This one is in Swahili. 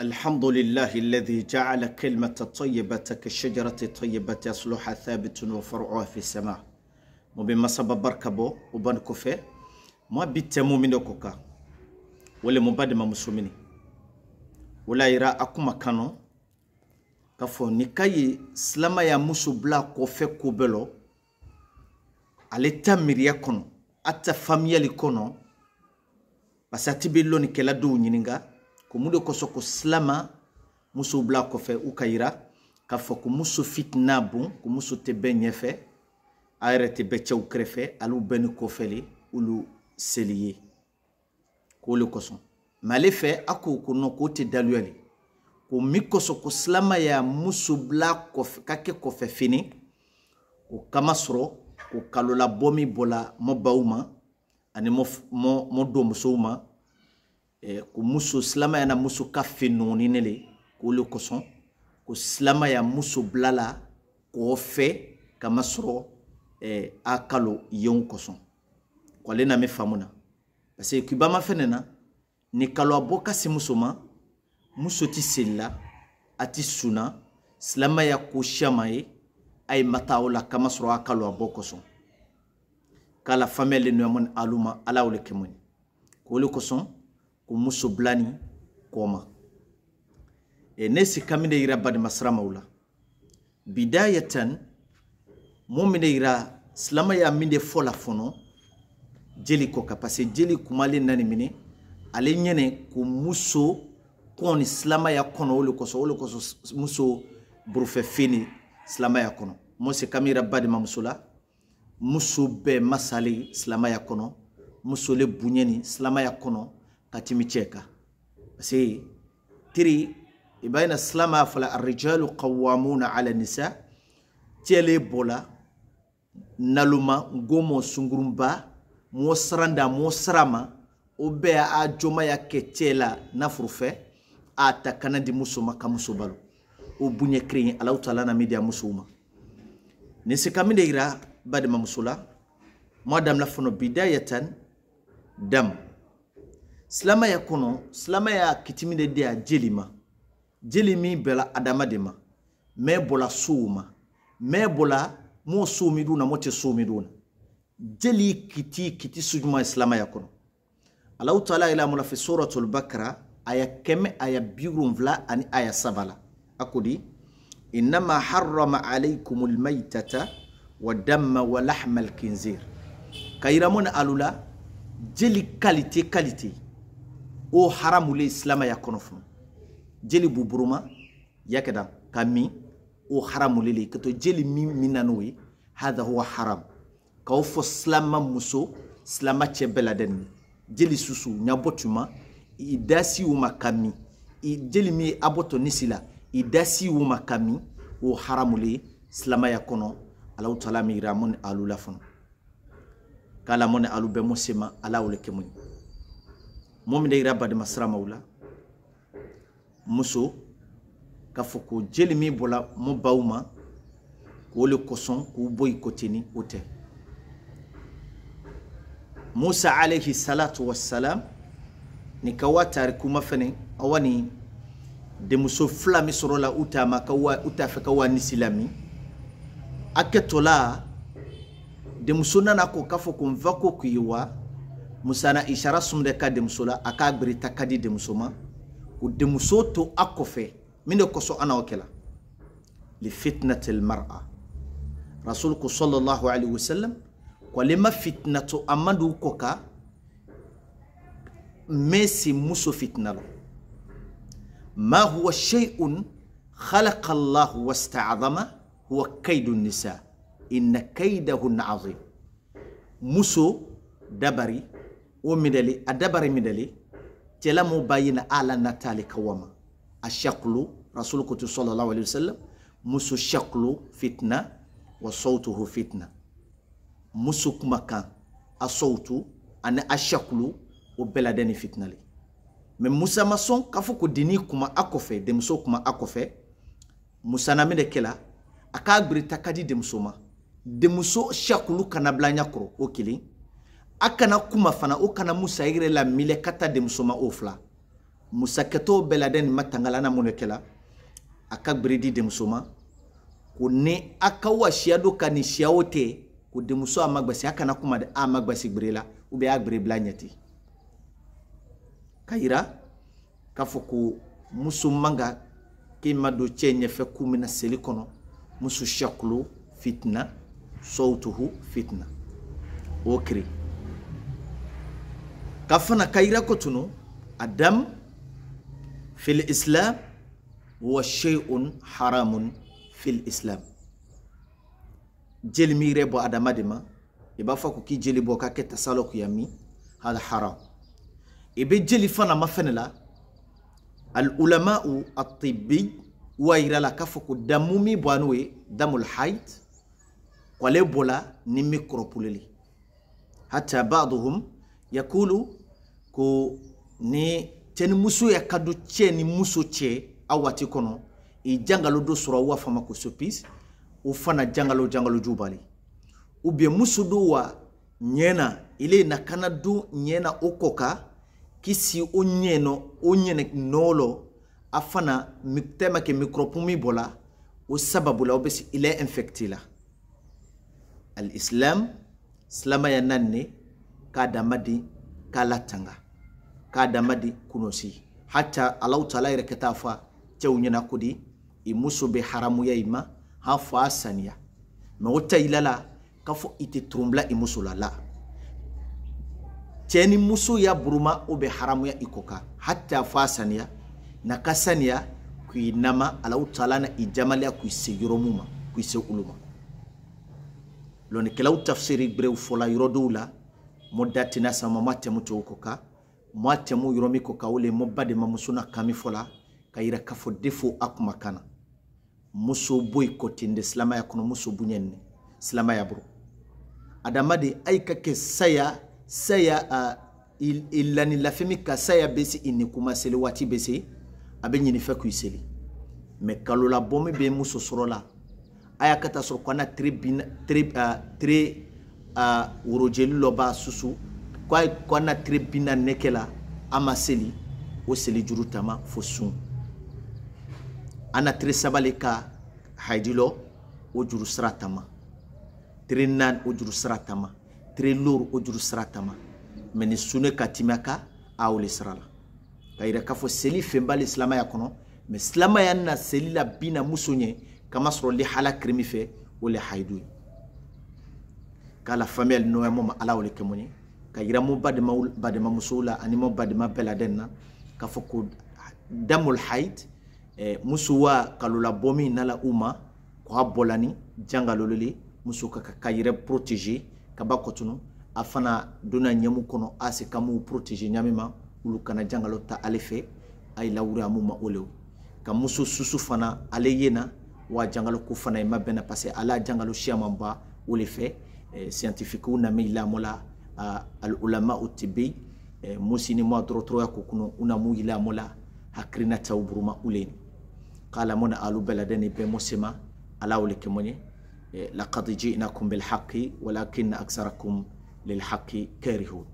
الحمد لله الذي جعل كلمة الطيبة كالشجرة الطيبة يصلح ثابت وفرعها في السماء وبما سبب بركبو وبن كفي ما بيتمو من كوكا ولا مبادئ مسلمين ولا يرى أكو مكانو كفو نكاي سلاما يا موسو بلا كوفي كوبلو على تامريا كونو أتا فاميلي كونو بس أتبي لوني كلا دو نينغا ko mun de kosɔn ko silama musow bila kɔfɛ u ka yira k'a fɔ ko muso fitina bon ko muso tɛ bɛɛ ɲɛfɛ a yɛrɛ tɛ bɛɛ cɛw kɛrɛfɛ hali u bɛɛ ni kɔfɛ le olu seli ye k'o le kosɔn mɛ ale fɛ a ko ko nɔn k'o tɛ daluya le ko min kosɔn ko silamaya muso bila kɔfɛ ka kɛ kɔfɛ fini o kama sɔrɔ ko kalolabɔ min bɔla mɔbaw ma ani mɔdonmusow ma Eh, ko muso silamaya na muso ka fe nɔgɔni ne le k'o le kosɔn ko silamaya muso bila la k'o fɛ kamasɔrɔ eh, a kalo yenw kosɔn ko ale na me faamu na parce que kibama fɛnɛ na ni kalo a bɔ ka se muso ma muso ti selila a ti sunna silamaya ko siyama ye a ye mata o la kamasɔrɔ a kalo a bɔ kosɔn k'a la faamuyalen nɔyamɔni aluma ala o le kɛmɔni k'o le kosɔn kumusubulani koma e ne sikamine yira badimasiramaw la bidayatan mun mine yira y'a min de fɔ fɔnɔ jeli kɔ ka parce que jeli kumale nani mine ale ɲɛnɛ ko muso kɔni silamaya kɔnɔ o le kɔsɔ o le kɔsɔ muso burufɛfeni silamaya kɔnɔ mose kami yira badima muso la muso bɛɛ masale silamaya muso le bonyɛni silamaya kɔnɔ katimicheka basi tiri ibayna silama fala arrijalu qawamuna ala nisa cɛle bola naluma ngomo sungurunba mɔ siranda mɔ sirama o bɛɛ a jomaya kɛ cɛ la nafuru fɛ a ta kana di muso ma ka muso balo o bonya keren alahu taala na min di a musow ma nin si ka min de yira bademamuso la mɔ damla fɔnɔ bidayatan dam silamaya kɔnɔ silamaya y'a kitimi de di a jeli ma jeli min bɛla adama de ma mɛ bɔla sow ma mɛ bɔla mo so mi duna mo te so mi duna jeli kiti kiti sujuma silamaya kɔnɔ alahu taala ila mula fi suratul bakara aya kɛmɛ aya bi wolonfila ani aya saba la a ko di innama harrama alaykum almaytata wadama walahma alkinzir ka yira mun alu la o haramu le silamaya kɔnɔ funu jeli b'u buruma yakada ka min o haramu le le ka to jeli min min na n'o ye hada huwa haram k'aw fɔ silama muso silama cɛ bɛɛ la dɛ nin jeli susu ɲabɔ tuma i dasi u ma ka min i jeli min ye abɔtɔ nisi la i dasi u ma ka min o haramu le ye silamaya kɔnɔ alaw taala mi yira mun ni alu la funu k'ala mun ni alu bɛ mun se ala y'o kɛ mun mɔɔ min de yira bademasiramaw la muso k'a fɔ ko jeli min bɔla mo baw ma k'o le kosɔn k'u bɔ i ko teni o tɛ musa alayhi salatu wassalam ni kawa tari kuma fɛnɛ awa ni denmuso fila min sɔrɔ la u t'a ma ka wa u t'a fɛ ka wa nisi lami a kɛtɔ la denmuso nana ko k'a fɔ ko n va ko kun ye wa musana ishara sumde ka denmuso la a k'a gbiri ta ka o denmuso min de li fitnatil mar'a rasul sallallahu alaihi wasallam kwalema fitna to amadu koka mesi muso fitna ma huwa shay'un khalaqa Allah wasta'azama huwa kaidu nisa inna kaidahun azim muso dabari wo midali a dabari midali tela mo bayina ala tali kawama a shaklu rasul kutu sallallahu alaihi wasallam musu shaklu fitna wa sautuhu fitna musu kumakan a sautu ani a shaklu o bɛladɛni fitna le me musa ma sɔn k'a fɔ ko deni kuma a kɔfɛ denmuso kuma a musa na mede kela aka a k'a de ta ka di denmuso ma kana bila ɲɛ kɔrɔ o kelen a kana kuma fana o kana musa yɛrɛ la milɛ ka taa denmuso ma o fila musa kɛtɔ bɛɛ la dɛ nin ma tangala na mun de kɛla a ka gbere di denmuso ko ni a ka wa siya do ka nin siya o tɛ ko denmuso a ma gbasi a kana kuma a ma gbasi gbere la ou bien a gbere bila ɲɛ ten ka yira k'a fɔ ko muso man ka k'i ma don cɛ ɲɛfɛ k'u bɛna seli kɔnɔ muso siyakulo fitina sɔw tuhu fitina o kiri. كفنا كيرا كتنو الدم في الإسلام هو شيء حرام في الإسلام جل ميري بو أدما دما إبا فاكو كي جل بو كاكي تسالوك يامي هذا حرام إبا جل فانا ما فنلا العلماء الطبي ويرا لا كفوكو دمومي بوانوي دم الحيض ولبولا نميكروبولي حتى بعضهم يقول ko ni muso ya ka do cɛ ni muso cɛ a waati kɔnɔ i jangalo do sɔrɔ wa fama ko sopis o fana jangalo jangalo ju bali u bɛ muso do wa ɲɛna ile na kana do ɲɛna o kɔka kisi o ɲɛnɔ o ɲɛnɛ nɔɔlɔ a fana tɛma kɛ micropumi bɔla o sababu la o bɛ il est infecté la al islam silamaya naani k'a dama k'a latanga k'a damadi kunosi hata alahu taala yɛrɛ ka taa fa cɛw ɲɛna ko di i muso bɛ mota ilala ma ite trumbla imusu lala cheni musu ila la k'a fɔ ya buruma o bɛ haramuya i hata fa na ka kuinama k'i nama alahu taala na i jamaliya k'i se yɔrɔ mun ma k'i tafsiri breu fɔla yɔrɔ modatena sama matemu to koka matemu yoromi koka ule mobade mamusuna kami fola ka yira k'a fɔ defo a kuma kan na muso bo yen kɔtende silamaya kɔnɔ muso bonyani silamaya bolo adamaden a ka kɛ saya saya a il, ilani lafɛmi ka saya bɛ se i ni kuma seli waati bɛ se a bɛ ɲini fɛ k'i seli mɛ kalola bɔ min bɛ muso sɔrɔ la a y'a ka taa sɔrɔ kɔnɔ tere bin tere uh, tere a worojeli lɔ b'a susu k'a ye k'a na tile bi naani la a ma seli o seli juru tama fo sun a na saba le ka haji lɔ o juru sira tama tile naani o juru sira tama tile loori o juru sira tama mɛ ni sunne ka timi a a o sira la ka yira k'a fɔ seli fɛn le silamaya kɔnɔ mɛ silamaya na seli la bi muso ɲɛ kamasɔrɔ lihala kirimi fɛ o le hayidu ye k'a la famille nɔya mo ma ala o le kɛ ka yira mo badema bademamusow la ani mo badema bɛɛ laden k'a fɔ damul haid eh, muso wa kalolabɔ nala u ma ko a bɔlani jangalolole muso ka ka protéger ka ba kɔtunu a fana donna ɲɛmu kɔnɔ protéger ɲami ma kana jangalo ta ale fɛ a ye ma o ka muso susu fana ale yena wa jangalo ko fana ye e ala jangalo siya man ba scientifique meilamola alulama utibi musini mwa dɔrɔtɔrɔya ko kɔnɔ una mu yilamola hakirinataw buruma uleni kala mona alu beladeni be musima ala wole kemoɲe laqad ji'nakum walakin walakinna aksarakum lilhaqi karihun